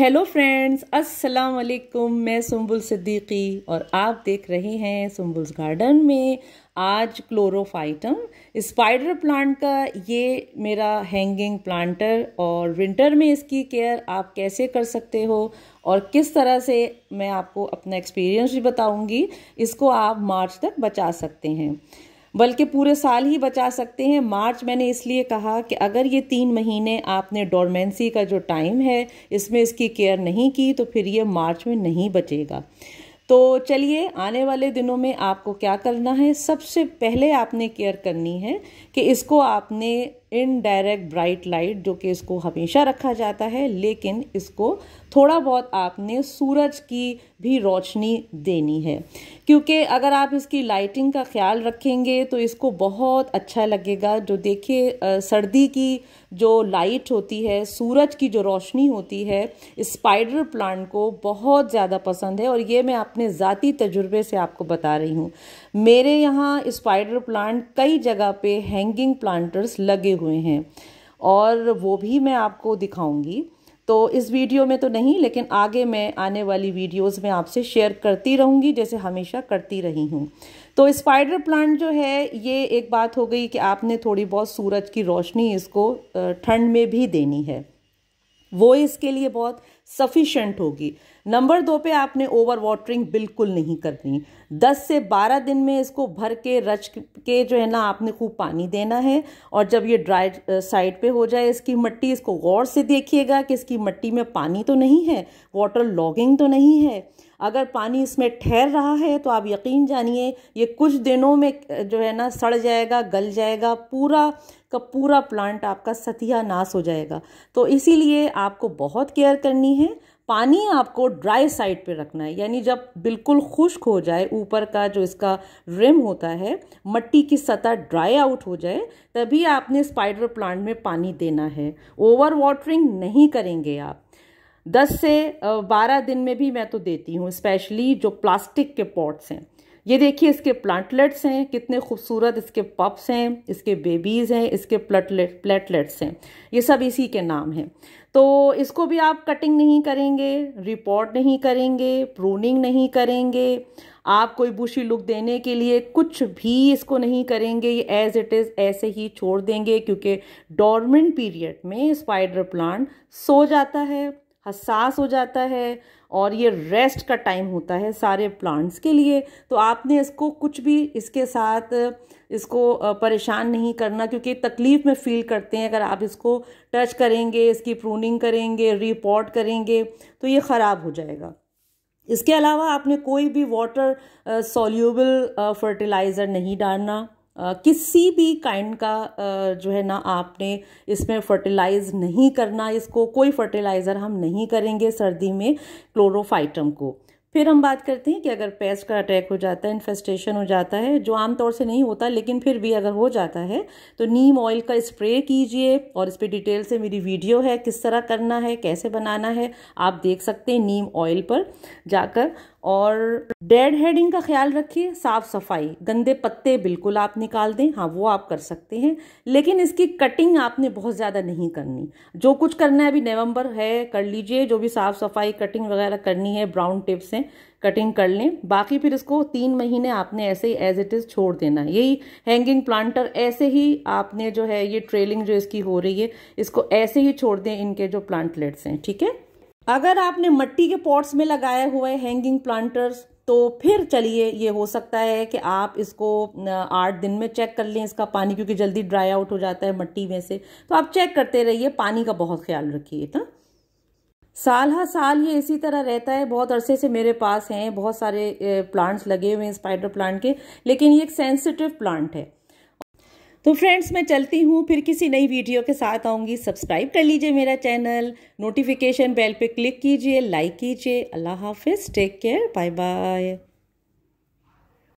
Hello friends अस्सलाम वालेकुम मैं सुम्बुल सिद्दीकी और आप देख रहे हैं सुम्बुल्स गार्डन में आज क्लोरोफाइटम स्पाइडर प्लांट का ये मेरा हैंगिंग प्लांटर और विंटर में इसकी केयर आप कैसे कर सकते हो और किस तरह से मैं आपको अपना एक्सपीरियंस भी बताऊंगी इसको आप मार्च तक बचा सकते हैं बल्कि पूरे साल ही बचा सकते हैं मार्च मैंने इसलिए कहा कि अगर ये तीन महीने आपने डोरमेंसी का जो टाइम है इसमें इसकी केयर नहीं की तो फिर ये मार्च में नहीं बचेगा तो चलिए आने वाले दिनों में आपको क्या करना है सबसे पहले आपने केयर करनी है कि इसको आपने इनडायरेक्ट ब्राइट लाइट जो कि इसको हमेशा रखा जाता है लेकिन इसको थोड़ा बहुत आपने सूरज की भी रोशनी देनी है क्योंकि अगर आप इसकी लाइटिंग का ख्याल रखेंगे तो इसको बहुत अच्छा लगेगा जो देखिए सर्दी की जो लाइट होती है सूरज की जो रोशनी होती है स्पाइडर प्लांट को बहुत ज़्यादा पसंद है और ये मैं अपने ज़ाती तजुर्बे से आपको बता रही हूँ मेरे यहाँ स्पाइडर प्लांट कई जगह पे हैंगिंग प्लांटर्स लगे हुए हैं और वो भी मैं आपको दिखाऊंगी तो इस वीडियो में तो नहीं लेकिन आगे मैं आने वाली वीडियोस में आपसे शेयर करती रहूंगी जैसे हमेशा करती रही हूं तो स्पाइडर प्लांट जो है ये एक बात हो गई कि आपने थोड़ी बहुत सूरज की रोशनी इसको ठंड में भी देनी है वो इसके लिए बहुत सफिशेंट होगी नंबर दो पे आपने ओवर वाटरिंग बिल्कुल नहीं करनी दस से बारह दिन में इसको भर के रच के जो है ना आपने खूब पानी देना है और जब ये ड्राई साइड पे हो जाए इसकी मिट्टी इसको गौर से देखिएगा कि इसकी मिट्टी में पानी तो नहीं है वाटर लॉगिंग तो नहीं है अगर पानी इसमें ठहर रहा है तो आप यकीन जानिए ये कुछ दिनों में जो है ना सड़ जाएगा गल जाएगा पूरा का पूरा प्लांट आपका सतिया नाश हो जाएगा तो इसीलिए आपको बहुत केयर करनी है हैं पानी आपको ड्राई साइड पे रखना है यानी जब बिल्कुल खुश्क हो जाए ऊपर का जो इसका रिम होता है मट्टी की सतह ड्राई आउट हो जाए तभी आपने स्पाइडर प्लांट में पानी देना है ओवर वाटरिंग नहीं करेंगे आप दस से बारह दिन में भी मैं तो देती हूँ स्पेशली जो प्लास्टिक के पॉट्स हैं ये देखिए इसके प्लांटलेट्स हैं कितने खूबसूरत इसके पप्स हैं इसके बेबीज़ हैं इसके प्लेटलेट प्लेटलेट्स हैं ये सब इसी के नाम हैं तो इसको भी आप कटिंग नहीं करेंगे रिपोर्ट नहीं करेंगे प्रूनिंग नहीं करेंगे आप कोई बुशी लुक देने के लिए कुछ भी इसको नहीं करेंगे ये एज इट इज़ ऐसे ही छोड़ देंगे क्योंकि डॉर्मेंट पीरियड में स्पाइडर प्लांट सो जाता है हसास हो जाता है और ये रेस्ट का टाइम होता है सारे प्लांट्स के लिए तो आपने इसको कुछ भी इसके साथ इसको परेशान नहीं करना क्योंकि तकलीफ़ में फील करते हैं अगर आप इसको टच करेंगे इसकी प्रूनिंग करेंगे रिपोर्ट करेंगे तो ये ख़राब हो जाएगा इसके अलावा आपने कोई भी वाटर सोल्यूबल फर्टिलाइज़र नहीं डालना किसी भी काइंड का जो है ना आपने इसमें फर्टिलाइज़ नहीं करना इसको कोई फर्टिलाइज़र हम नहीं करेंगे सर्दी में क्लोरोफाइटम को फिर हम बात करते हैं कि अगर पेस्ट का अटैक हो जाता है इन्फेस्टेशन हो जाता है जो आमतौर से नहीं होता लेकिन फिर भी अगर हो जाता है तो नीम ऑयल का स्प्रे कीजिए और इस पर डिटेल से मेरी वीडियो है किस तरह करना है कैसे बनाना है आप देख सकते हैं नीम ऑयल पर जाकर और डेड हेडिंग का ख्याल रखिए साफ सफाई गंदे पत्ते बिल्कुल आप निकाल दें हाँ वो आप कर सकते हैं लेकिन इसकी कटिंग आपने बहुत ज़्यादा नहीं करनी जो कुछ करना है अभी नवंबर है कर लीजिए जो भी साफ सफाई कटिंग वगैरह करनी है ब्राउन टिप्स हैं कटिंग कर लें बाकी फिर इसको तीन महीने आपने ऐसे ही एज इट इज़ छोड़ देना यही हैंगिंग प्लांटर ऐसे ही आपने जो है ये ट्रेलिंग जो इसकी हो रही है इसको ऐसे ही छोड़ दें इनके जो प्लांटलेट्स हैं ठीक है अगर आपने मट्टी के पॉट्स में लगाए हुए हैंगिंग प्लांटर्स तो फिर चलिए ये हो सकता है कि आप इसको आठ दिन में चेक कर लें इसका पानी क्योंकि जल्दी ड्राई आउट हो जाता है मट्टी में से तो आप चेक करते रहिए पानी का बहुत ख्याल रखिए था हाँ। साल हर हाँ साल ये इसी तरह रहता है बहुत अरसे से मेरे पास हैं बहुत सारे प्लांट्स लगे हुए हैं स्पाइडर प्लांट के लेकिन ये एक सेंसिटिव प्लांट है तो फ्रेंड्स मैं चलती हूँ फिर किसी नई वीडियो के साथ आऊँगी सब्सक्राइब कर लीजिए मेरा चैनल नोटिफिकेशन बेल पे क्लिक कीजिए लाइक कीजिए अल्लाह हाफिज़ टेक केयर बाय बाय